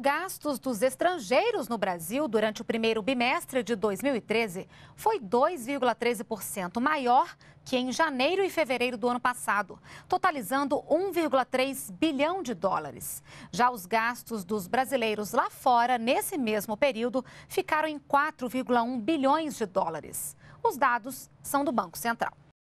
gastos dos estrangeiros no Brasil durante o primeiro bimestre de 2013 foi 2,13% maior que em janeiro e fevereiro do ano passado, totalizando 1,3 bilhão de dólares. Já os gastos dos brasileiros lá fora, nesse mesmo período, ficaram em 4,1 bilhões de dólares. Os dados são do Banco Central.